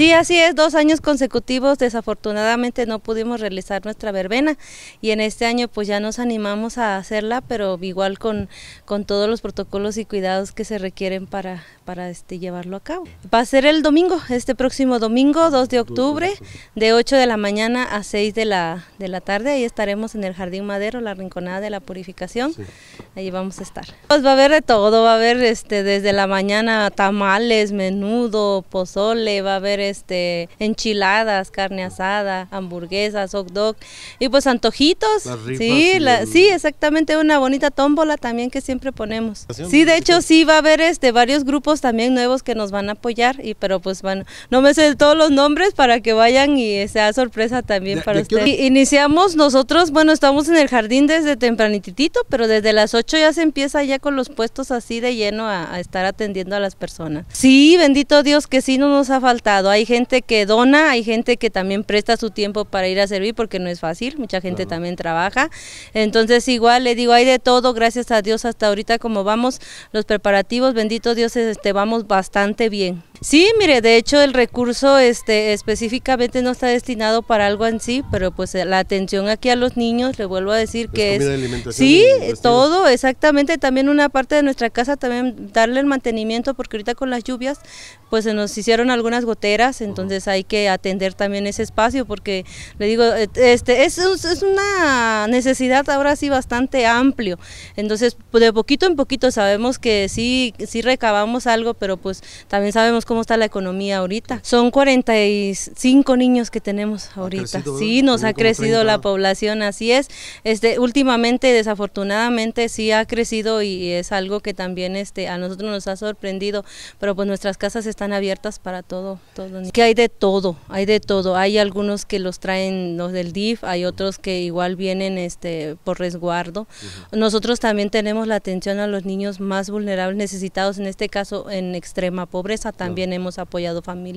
Sí, así es, dos años consecutivos desafortunadamente no pudimos realizar nuestra verbena y en este año pues ya nos animamos a hacerla, pero igual con, con todos los protocolos y cuidados que se requieren para, para este, llevarlo a cabo. Va a ser el domingo, este próximo domingo, 2 de octubre, de 8 de la mañana a 6 de la, de la tarde. Ahí estaremos en el Jardín Madero, la Rinconada de la Purificación. Ahí vamos a estar. Pues va a haber de todo, va a haber este, desde la mañana tamales, menudo, pozole, va a haber este, enchiladas, carne asada, hamburguesas, hot dog y pues antojitos. sí, sí, exactamente, una bonita tómbola también que siempre ponemos. Sí, de hecho sí va a haber este, varios grupos también nuevos que nos van a apoyar, y pero pues bueno no me sé todos los nombres para que vayan y sea sorpresa también para ustedes. Iniciamos nosotros, bueno, estamos en el jardín desde tempranitito, pero desde las 8 ya se empieza ya con los puestos así de lleno a, estar atendiendo a las personas. Sí, bendito Dios que sí no nos ha faltado. Hay gente que dona, hay gente que también presta su tiempo para ir a servir porque no es fácil, mucha gente también trabaja. Entonces igual le digo, hay de todo, gracias a Dios hasta ahorita como vamos los preparativos, bendito Dios este vamos bastante bien. Sí, mire, de hecho el recurso este, específicamente no está destinado para algo en sí, pero pues la atención aquí a los niños, le vuelvo a decir que es... sí, todo, exactamente, también una parte de nuestra casa, también darle el mantenimiento, porque ahorita con las lluvias, pues se nos hicieron algunas goteras, entonces hay que atender también ese espacio, porque le digo, eh, este, es, es una necesidad ahora sí bastante amplio, entonces de poquito en poquito sabemos que sí, sí recabamos algo, pero pues también sabemos cómo está la economía ahorita. Son 45 niños que tenemos ahorita. sí, nos ha crecido la población, así es. Este, últimamente, desafortunadamente, sí ha crecido y es algo que también este, a nosotros nos ha sorprendido, pero pues nuestras casas están abiertas para todo. todo. Que hay de todo, hay de todo. Hay algunos que los traen los del DIF, hay otros que igual vienen este, por resguardo. Nosotros también tenemos la atención a los niños más vulnerables, necesitados, en este caso en extrema pobreza, también hemos apoyado familias.